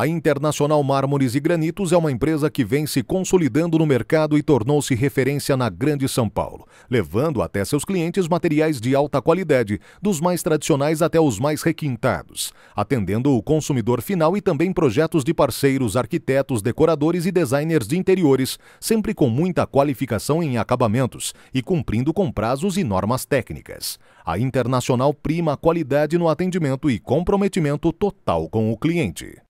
A Internacional Mármores e Granitos é uma empresa que vem se consolidando no mercado e tornou-se referência na Grande São Paulo, levando até seus clientes materiais de alta qualidade, dos mais tradicionais até os mais requintados, atendendo o consumidor final e também projetos de parceiros, arquitetos, decoradores e designers de interiores, sempre com muita qualificação em acabamentos e cumprindo com prazos e normas técnicas. A Internacional prima a qualidade no atendimento e comprometimento total com o cliente.